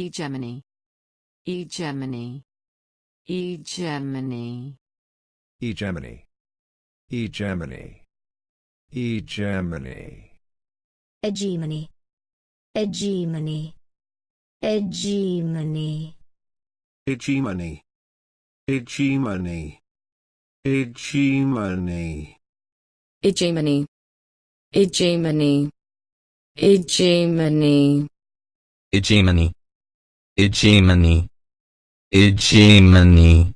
Egemony. Egemony. Egemony. Egemony. Egemony. Egemony. Egemony. Egemony. Egemony. Egemony. Egemony. Egemony. Egemony. Egemony. Hegemony. Hegemony hegemony hegemony